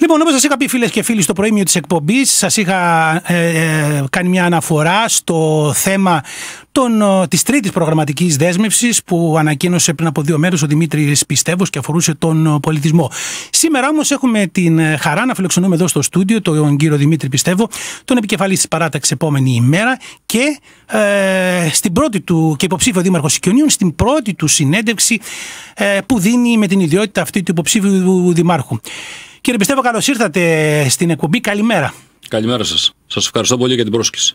Λοιπόν, όπω σας είχα πει, φίλες και φίλοι, στο προήμιο της εκπομπής, σας είχα ε, ε, κάνει μια αναφορά στο θέμα της τρίτης προγραμματικής δέσμευσης που ανακοίνωσε πριν από δύο μέρες ο Δημήτρης Πιστεύω και αφορούσε τον πολιτισμό. Σήμερα όμως έχουμε την ε, χαρά να φιλοξενούμε εδώ στο στούντιο τον κύριο Δημήτρη Πιστεύω, τον επικεφαλής της παράταξης επόμενη ημέρα και, στην πρώτη του, και υποψήφιο Δήμαρχο Σικιονίων στην πρώτη του συνέντευξη που δίνει με την ιδιότητα αυτή του υποψήφιου Δημάρχου. Κύριε Πιστεύω, καλώς ήρθατε στην εκπομπή. Καλημέρα. Καλημέρα σας. Σας ευχαριστώ πολύ για την πρόσκληση.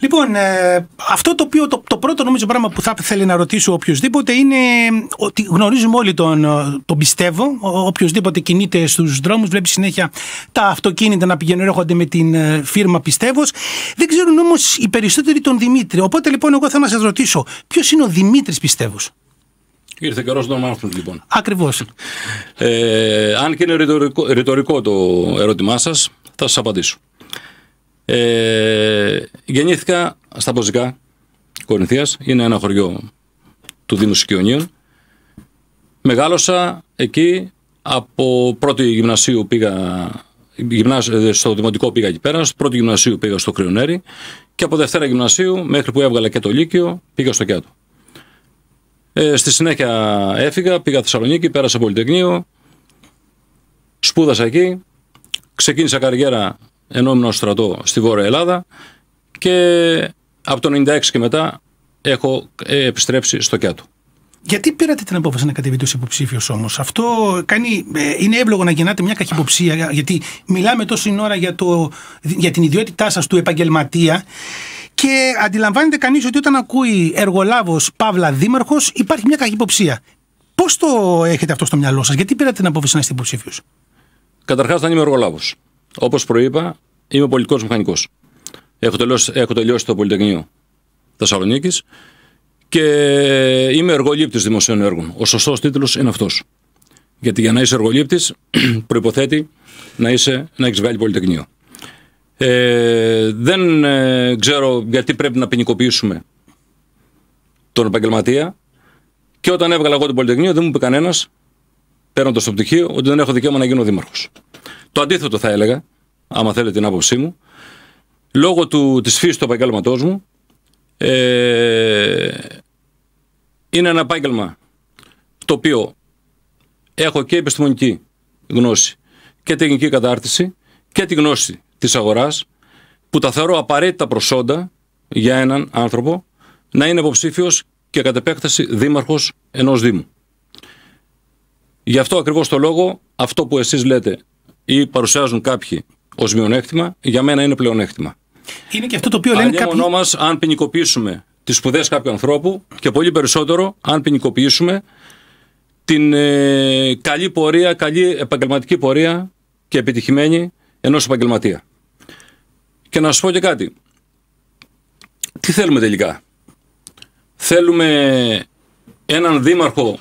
Λοιπόν, ε, αυτό το οποίο το, το πρώτο νομίζω πράγμα που θα ήθελε να ρωτήσω οποιοδήποτε είναι ε, ότι γνωρίζουμε όλοι τον, ε, τον πιστεύω. Οποιοδήποτε κινείται στους δρόμους, βλέπει συνέχεια τα αυτοκίνητα να πηγαίνουν έρχονται με την φίρμα πιστεύω. Δεν ξέρουν όμως οι περισσότεροι τον Δημήτρη. Οπότε λοιπόν, εγώ θέλω να σας ρωτήσω, ποιος είναι ο Δημήτρης πιστεύω. Ήρθε καιρός να μάθουν λοιπόν. Ακριβώς. Ε, αν και είναι ρητορικό, το ερώτημά σας, θα σας απαντήσω. Ε, γεννήθηκα στα Ποζικά Κορινθίας, είναι ένα χωριό του Δήμου Σικιονίων. Μεγάλωσα εκεί, από πρώτη γυμνασίου πήγα, ε, στο δημοτικό πήγα εκεί πέρα, στο πρώτη γυμνασίου πήγα στο Κρυονέρι και από δευτέρα γυμνασίου μέχρι που έβγαλα και το Λύκειο πήγα στο Κιάτο. Ε, στη συνέχεια έφυγα, πήγα Θεσσαλονίκη, πέρασα Πολυτεχνείο, σπούδασα εκεί, ξεκίνησα καριέρα ενώ ήμουν στρατό στη Βόρεια Ελλάδα και από το 96 και μετά έχω ε, επιστρέψει στο Κιάτο. Γιατί πήρατε την απόφαση να κατεβείτε ω υποψήφιο όμως, Αυτό κάνει, ε, είναι εύλογο να γεννάτε μια καχυποψία, γιατί μιλάμε τόση ώρα για, το, για την ιδιότητά σας του επαγγελματία και αντιλαμβάνεται κανείς ότι όταν ακούει εργολάβος Παύλα Δήμαρχος, υπάρχει μια κακή υποψία. Πώς το έχετε αυτό στο μυαλό σας, Γιατί πήρατε την απόφαση να είστε υποψήφιος, Καταρχάς, δεν είμαι εργολάβος. Όπως προείπα, είμαι πολιτικός μηχανικός. Έχω τελειώσει, έχω τελειώσει το Πολυτεχνείο Θεσσαλονίκης και είμαι εργολήπτης δημοσίων έργων. Ο σωστός τίτλος είναι αυτός. Γιατί για να είσαι εργολήπτης, προποθέτει να, να έχεις βγάλει Πολυτεχνείο. Ε, δεν ε, ξέρω γιατί πρέπει να ποινικοποιήσουμε τον επαγγελματία. Και όταν έβγαλα εγώ το Πολυτεχνείο, δεν μου είπε κανένας, παίρνοντας το πτυχίο, ότι δεν έχω δικαίωμα να γίνω δήμαρχος. Το αντίθετο θα έλεγα, άμα θέλετε την άποψή μου, λόγω του, της φύσης του επαγγέλματός μου, ε, είναι ένα επάγγελμα το οποίο έχω και επιστημονική γνώση και τεχνική κατάρτιση και τη γνώση Της αγοράς που τα θεωρώ απαραίτητα προσόντα για έναν άνθρωπο να είναι υποψήφιος και κατ' επέκταση δήμαρχος ενός Δήμου. Γι' αυτό ακριβώς το λόγο αυτό που εσείς λέτε ή παρουσιάζουν κάποιοι ως μειονέκτημα για μένα είναι πλεονέκτημα. Είναι και αυτό το οποίο λένε κάποιοι. κάποιοι... μας αν ποινικοποιήσουμε τις σπουδές κάποιου ανθρώπου και πολύ περισσότερο αν ποινικοποιήσουμε την ε, καλή πορεία, καλή επαγγελματική πορεία και επιτυχημένη ενός επαγγελματία. Και να σα πω και κάτι. Τι θέλουμε τελικά. Θέλουμε έναν δήμαρχο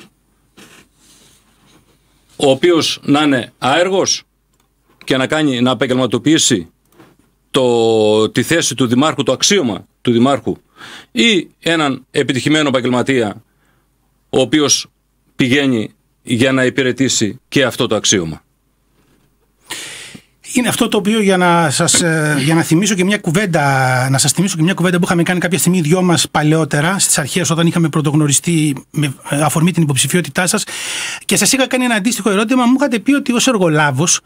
ο οποίος να είναι άεργος και να, κάνει, να επαγγελματοποιήσει το, τη θέση του δημάρχου, το αξίωμα του δημάρχου ή έναν επιτυχημένο επαγγελματία ο οποίος πηγαίνει για να υπηρετήσει και αυτό το αξίωμα είναι αυτό το οποίο για να, σας, ε, για να θυμίσω και μια κουβέντα, να σας θυμίσω και μια κουβέντα που είχαμε κάνει κάποια στιγμή δυο μας παλαιότερα στις αρχές όταν είχαμε πρωτογνωριστεί με ε, αφορμή την υποψηφιότητά σας και σας είχα κάνει ένα αντίστοιχο ερώτημα μου είχατε πει ότι ως εργολάβος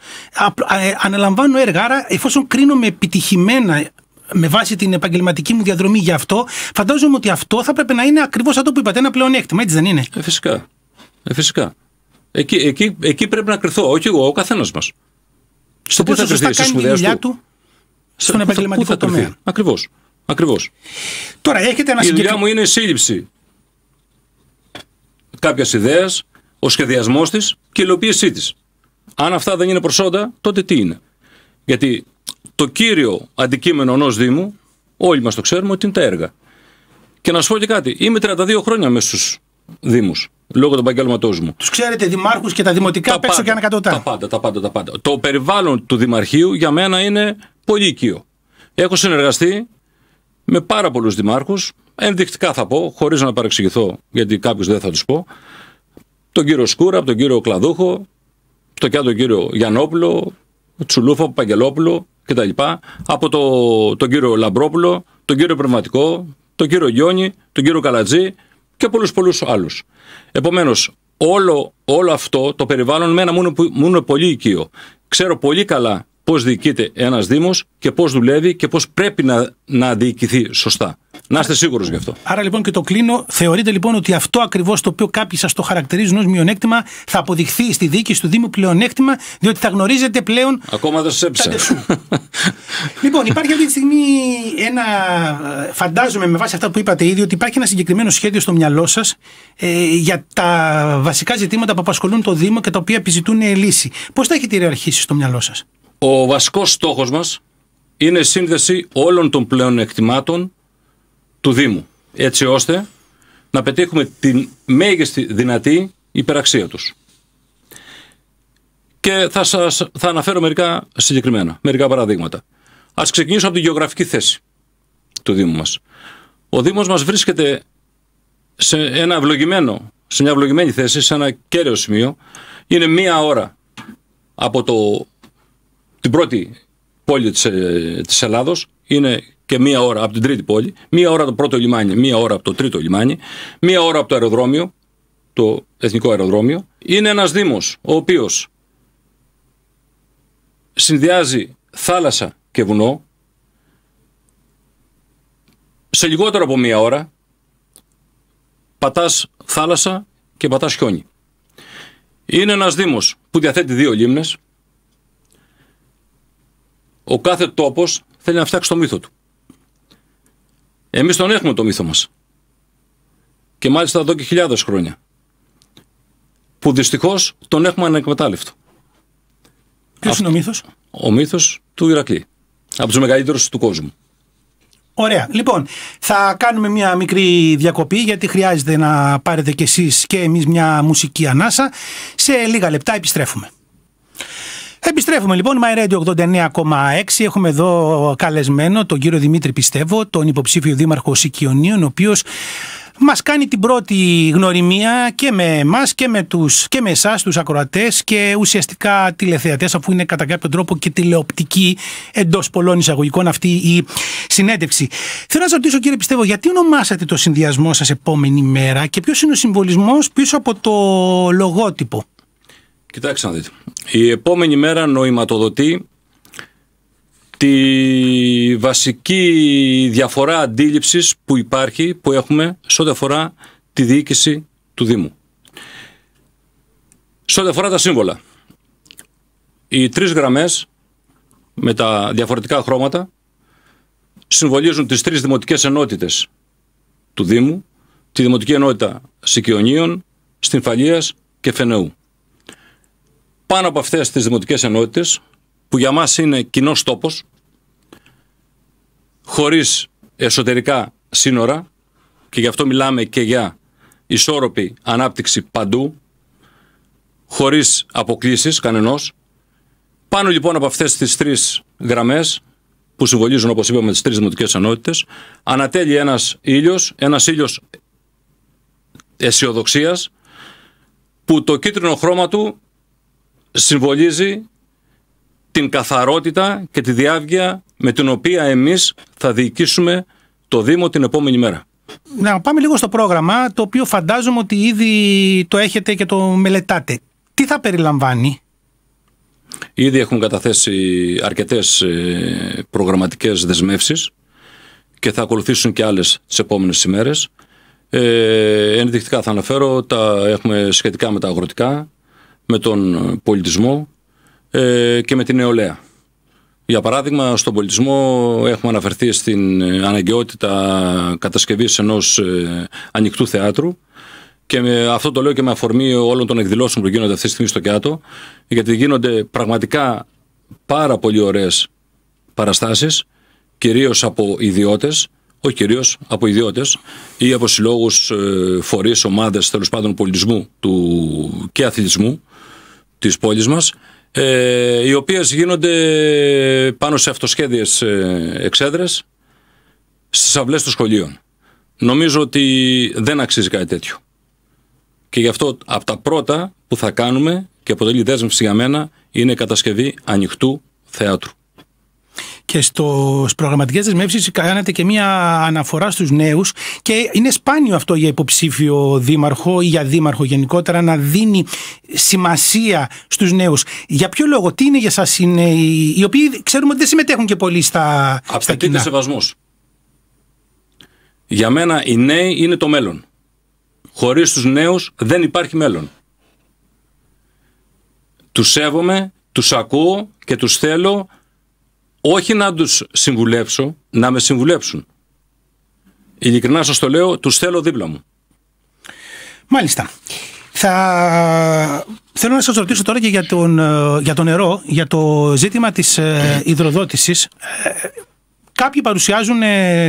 ε, αναλαμβάνω έργα άρα εφόσον κρίνομαι επιτυχημένα με βάση την επαγγελματική μου διαδρομή για αυτό, φαντάζομαι ότι αυτό θα πρέπει να είναι ακριβώς αυτό που είπατε, ένα πλεονέκτημα, έτσι δεν είναι. Ε, φυσικά. Ε, φυσικά. Εκεί, εκεί, εκεί πρέπει να κρυθώ, όχι εγώ, ο καθένας μας στο πόσο σωστά κάνει τη δουλειά του στον επαγγελματικό τομέα. Ακριβώς. Ακριβώς. Τώρα έχετε ένα Η δουλειά μου είναι η σύλληψη κάποιας ιδέας, ο σχεδιασμός της και η υλοποίησή της. Αν αυτά δεν είναι προσόντα, τότε τι είναι. Γιατί το κύριο αντικείμενο ενός Δήμου, όλοι μας το ξέρουμε, ότι είναι τα έργα. Και να σου πω και κάτι, είμαι 32 χρόνια μέσα στους Δήμους λόγω του επαγγέλματός μου. Τους ξέρετε, δημάρχους και τα δημοτικά τα και ανακατοτά. Τα πάντα, τα πάντα, τα πάντα. Το περιβάλλον του Δημαρχείου για μένα είναι πολύ οικείο. Έχω συνεργαστεί με πάρα πολλούς δημάρχους, ενδεικτικά θα πω, χωρίς να παρεξηγηθώ, γιατί κάποιος δεν θα τους πω. Τον κύριο Σκούρα, τον κύριο Κλαδούχο, το και τον κύριο Γιανόπουλο, Τσουλούφα, Παγγελόπουλο κτλ. Από το, τον κύριο Λαμπρόπουλο, τον κύριο Πνευματικό, τον κύριο Γιόνι, τον κύριο Καλατζή, και πολλούς πολλούς άλλους. Επομένως, όλο, όλο αυτό το περιβάλλον με ένα μόνο, μόνο πολύ οικείο. Ξέρω πολύ καλά πώς διοικείται ένας Δήμος και πώς δουλεύει και πώς πρέπει να, να διοικηθεί σωστά. Να είστε σίγουροι γι' αυτό. Άρα λοιπόν και το κλείνω. Θεωρείτε λοιπόν ότι αυτό ακριβώς το οποίο κάποιοι σας το χαρακτηρίζουν ως μειονέκτημα θα αποδειχθεί στη δίκη του Δήμου πλεονέκτημα, διότι θα γνωρίζετε πλέον. Ακόμα δεν σας έψαξα. λοιπόν, υπάρχει αυτή τη στιγμή ένα. Ε, φαντάζομαι με βάση αυτά που είπατε ήδη ότι υπάρχει ένα συγκεκριμένο σχέδιο στο μυαλό σας ε, για τα βασικά ζητήματα που απασχολούν το Δήμο και τα οποία επιζητούν λύση. Πώ τα έχετε ιεραρχήσει στο μυαλό σας. Ο βασικός στόχος μας είναι σύνδεση όλων των πλέον εκτιμάτων του Δήμου, έτσι ώστε να πετύχουμε την μέγιστη δυνατή υπεραξία τους. Και θα, σας, θα αναφέρω μερικά συγκεκριμένα, μερικά παραδείγματα. Ας ξεκινήσω από τη γεωγραφική θέση του Δήμου μας. Ο Δήμος μας βρίσκεται σε, ένα ευλογημένο, σε μια ευλογημένη θέση, σε ένα κέραιο σημείο. Είναι μία ώρα από το, την πρώτη πόλη της, ε, της Ελλάδος. Είναι και μία ώρα από την τρίτη πόλη, μία ώρα από το πρώτο λιμάνι, μία ώρα από το τρίτο λιμάνι, μία ώρα από το αεροδρόμιο, το εθνικό αεροδρόμιο. Είναι ένας δήμος ο οποίος συνδυάζει θάλασσα και βουνό σε λιγότερο από μία ώρα πατάς θάλασσα και πατάς χιόνι. Είναι ένας δήμος που διαθέτει δύο λίμνες. Ο κάθε τόπος θέλει να φτιάξει το μύθο του. Εμείς τον έχουμε το μύθο μας. Και μάλιστα εδώ και χιλιάδες χρόνια. Που δυστυχώς τον έχουμε ανεκμετάλλευτο. Ποιος είναι ο μύθος? Ο μύθος του Ηρακλή. Από τους μεγαλύτερους του κόσμου. Ωραία. Λοιπόν, θα κάνουμε μια μικρή διακοπή γιατί χρειάζεται να πάρετε κι εσείς και εμείς μια μουσική ανάσα. Σε λίγα λεπτά επιστρέφουμε. Επιστρέφουμε λοιπόν, My Radio 89,6. Έχουμε εδώ καλεσμένο τον κύριο Δημήτρη Πιστεύω, τον υποψήφιο δήμαρχο Σικιονίων, ο οποίος μας κάνει την πρώτη γνωριμία και με εμάς και με, τους, και με εσάς τους ακροατές και ουσιαστικά τηλεθεατές αφού είναι κατά κάποιο τρόπο και τηλεοπτική εντός πολλών εισαγωγικών αυτή η συνέντευξη. Θέλω να σας ρωτήσω κύριε Πιστεύω γιατί ονομάσατε το συνδυασμό σας επόμενη μέρα και ποιος είναι ο συμβολισμός πίσω από το λογότυπο. Κοιτάξτε να δείτε. Η επόμενη μέρα νοηματοδοτεί τη βασική διαφορά αντίληψης που υπάρχει, που έχουμε, σε ό,τι αφορά τη διοίκηση του Δήμου. Σε ό,τι αφορά τα σύμβολα. Οι τρεις γραμμές με τα διαφορετικά χρώματα συμβολίζουν τις τρεις δημοτικές ενότητες του Δήμου, τη Δημοτική Ενότητα Σικιονίων, Στυμφαλίας και Φενεού πάνω από αυτές τις δημοτικές ενότητες που για μας είναι κοινός τόπος χωρίς εσωτερικά σύνορα και γι' αυτό μιλάμε και για ισόρροπη ανάπτυξη παντού χωρίς αποκλήσεις κανενός πάνω λοιπόν από αυτές τις τρεις γραμμές που συμβολίζουν όπως είπαμε τις τρεις δημοτικές ενότητες ανατέλει ένας ήλιος, ένας ήλιος αισιοδοξίας που το κίτρινο χρώμα του συμβολίζει την καθαρότητα και τη διάβγεια με την οποία εμείς θα διοικήσουμε το Δήμο την επόμενη μέρα. Να πάμε λίγο στο πρόγραμμα, το οποίο φαντάζομαι ότι ήδη το έχετε και το μελετάτε. Τι θα περιλαμβάνει? Ήδη έχουν καταθέσει αρκετές ε, προγραμματικές δεσμεύσεις και θα ακολουθήσουν και άλλες τις επόμενες ημέρες. Ε, ενδεικτικά θα αναφέρω, τα έχουμε σχετικά με τα αγροτικά, με τον πολιτισμό ε, και με την νεολαία. Για παράδειγμα, στον πολιτισμό έχουμε αναφερθεί στην ε, αναγκαιότητα κατασκευής ενός ε, ανοιχτού θεάτρου και με, αυτό το λέω και με αφορμή όλων των εκδηλώσεων που γίνονται αυτή τη στιγμή στο Κιάτο γιατί γίνονται πραγματικά πάρα πολύ ωραίες παραστάσεις κυρίως από ιδιώτες όχι κυρίως από ιδιώτες ή από συλλόγους, ε, φορείς, ομάδες τέλος πάντων πολιτισμού του και αθλητισμού, της πόλης μας, ε, οι οποίες γίνονται πάνω σε αυτοσχέδιες ε, εξέδρες στις αυλές των σχολείων. Νομίζω ότι δεν αξίζει κάτι τέτοιο. Και γι' αυτό από τα πρώτα που θα κάνουμε και αποτελεί δέσμευση για μένα είναι η κατασκευή ανοιχτού θεάτρου και στις προγραμματικές δεσμεύσεις κάνατε και μία αναφορά στους νέους. Και είναι σπάνιο αυτό για υποψήφιο δήμαρχο ή για δήμαρχο γενικότερα να δίνει σημασία στους νέους. Για ποιο λόγο, τι είναι για σας οι νέοι, οι οποίοι ξέρουμε ότι δεν συμμετέχουν και πολύ στα. Απαιτείται σεβασμός. Για μένα οι νέοι είναι το μέλλον. Χωρίς τους νέους δεν υπάρχει μέλλον. Τους σέβομαι, τους ακούω και τους θέλω όχι να τους συμβουλεύσω, να με συμβουλέψουν. Ειλικρινά σας το λέω, τους θέλω δίπλα μου. Μάλιστα. Θα... Θέλω να σας ρωτήσω τώρα και για, τον, ε, για το νερό, για το ζήτημα της ε, υδροδότησης. Ε, κάποιοι παρουσιάζουν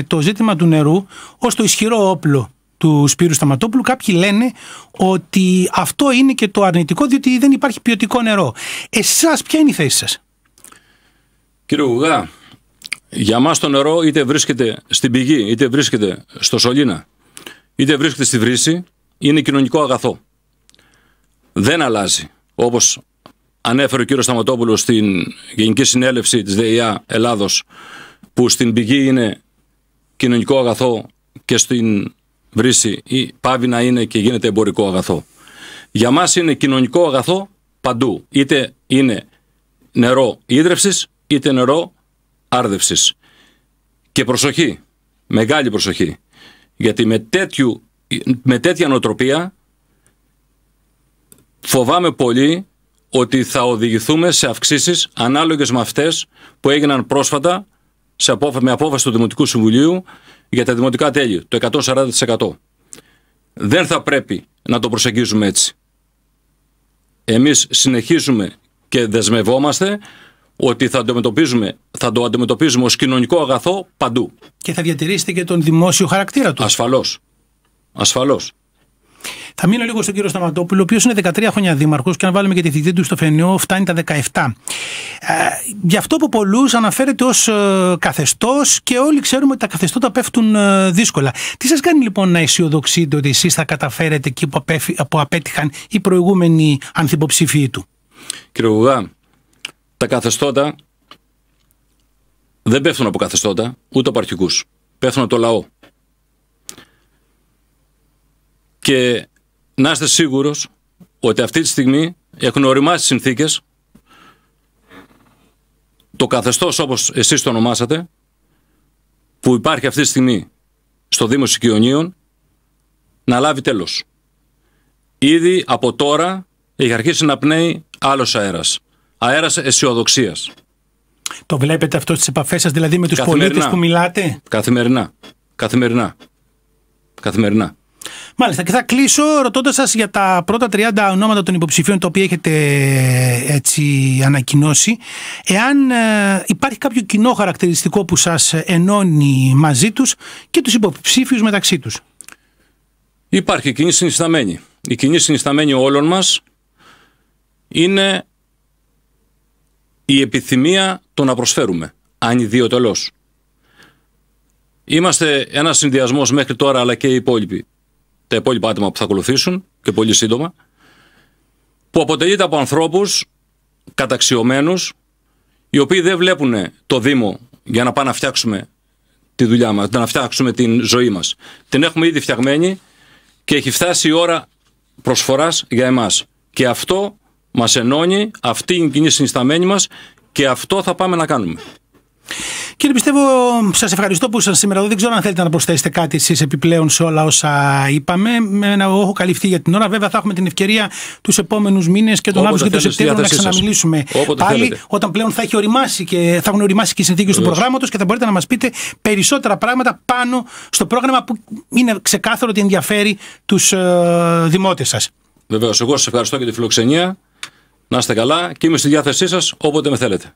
το ζήτημα του νερού ως το ισχυρό όπλο του Σπύρου Σταματόπουλου. Κάποιοι λένε ότι αυτό είναι και το αρνητικό διότι δεν υπάρχει ποιοτικό νερό. Εσάς ποια είναι η θέση σας? Κύριε Γουγά, για μας το νερό είτε βρίσκεται στην πηγή, είτε βρίσκεται στο σωλήνα, είτε βρίσκεται στη βρύση, είναι κοινωνικό αγαθό. Δεν αλλάζει. Όπως ανέφερε ο κύριος Σταματόπουλος στην Γενική Συνέλευση της ΔΕΙΑ Ελλάδος, που στην πηγή είναι κοινωνικό αγαθό και στην βρύση ή πάβει να είναι και γίνεται εμπορικό αγαθό. Για μας είναι κοινωνικό αγαθό παντού. Είτε είναι νερό ίδρυυσης, είτε νερό άρδευσης. Και προσοχή, μεγάλη προσοχή, γιατί με, τέτοιου, με τέτοια νοοτροπία φοβάμαι πολύ ότι θα οδηγηθούμε σε αυξήσεις ανάλογες με αυτές που έγιναν πρόσφατα σε απόφαση, με απόφαση του Δημοτικού Συμβουλίου για τα δημοτικά τέλη, το 140%. Δεν θα πρέπει να το προσεγγίζουμε έτσι. Εμείς συνεχίζουμε και δεσμευόμαστε ότι θα, αντιμετωπίζουμε, θα το αντιμετωπίζουμε ως κοινωνικό αγαθό παντού. Και θα διατηρήσετε και τον δημόσιο χαρακτήρα του. Ασφαλώς. Ασφαλώς. Θα μείνω λίγο στον κύριο Σταματόπουλο, ο οποίος είναι 13 χρόνια δήμαρχος και αν βάλουμε και τη θητή του στο Φενιό, φτάνει τα 17. Ε, γι' αυτό που πολλούς αναφέρεται ως ε, καθεστώς και όλοι ξέρουμε ότι τα καθεστώτα πέφτουν ε, δύσκολα. Τι σας κάνει λοιπόν να αισιοδοξείτε ότι εσείς θα καταφέρετε εκεί που, απέτυχαν οι προηγούμενοι ανθυποψήφοι του. Κύριε Γουγά, τα καθεστώτα δεν πέφτουν από καθεστώτα, ούτε από αρχικούς. Πέφτουν από το λαό. Και να είστε σίγουρος ότι αυτή τη στιγμή έχουν οριμάσει συνθήκες. Το καθεστώς όπως εσείς το ονομάσατε, που υπάρχει αυτή τη στιγμή στο Δήμο Σικιονίων να λάβει τέλος. Ήδη από τώρα έχει αρχίσει να πνέει άλλος αέρας αέρας αισιοδοξίας. Το βλέπετε αυτό στις επαφές σας, δηλαδή με τους πολίτες που μιλάτε. Καθημερινά. Καθημερινά. Καθημερινά. Μάλιστα. Και θα κλείσω ρωτώντας σας για τα πρώτα 30 ονόματα των υποψηφίων τα οποία έχετε ε, έτσι ανακοινώσει. Εάν ε, υπάρχει κάποιο κοινό χαρακτηριστικό που σας ενώνει μαζί τους και τους υποψήφιους μεταξύ τους. Υπάρχει κοινή συνισταμένη. Η κοινή συνισταμένη όλων μας είναι η επιθυμία το να προσφέρουμε, αν ιδιωτελώ. Είμαστε ένας συνδυασμός μέχρι τώρα, αλλά και οι υπόλοιποι, τα υπόλοιπα άτομα που θα ακολουθήσουν και πολύ σύντομα, που αποτελείται από ανθρώπους καταξιωμένους, οι οποίοι δεν βλέπουν το Δήμο για να πάνε να φτιάξουμε τη δουλειά μας, να φτιάξουμε την ζωή μας. Την έχουμε ήδη φτιαγμένη και έχει φτάσει η ώρα προσφοράς για εμάς. Και αυτό Μας ενώνει, αυτή είναι η κοινή συνισταμένη μας και αυτό θα πάμε να κάνουμε. Κύριε, πιστεύω, σας ευχαριστώ που ήσασταν σήμερα εδώ. Δεν ξέρω αν θέλετε να προσθέσετε κάτι εσείς επιπλέον σε όλα όσα είπαμε. Εγώ έχω καλυφθεί για την ώρα. Βέβαια, θα έχουμε την ευκαιρία τους επόμενους μήνες και τον Αύγουστο και τον Σεπτέμβριο να ξαναμιλήσουμε πάλι, όταν πλέον θα, έχει οριμάσει και, θα έχουν οριμάσει και οι συνθήκες του προγράμματος και θα μπορείτε να μας πείτε περισσότερα πράγματα πάνω στο πρόγραμμα που είναι ξεκάθαρο ότι ενδιαφέρει τους ε, δημότες σας. Βεβαίως, εγώ σας ευχαριστώ για τη φιλοξενία. Να είστε καλά και είμαι στη διάθεσή σας όποτε με θέλετε.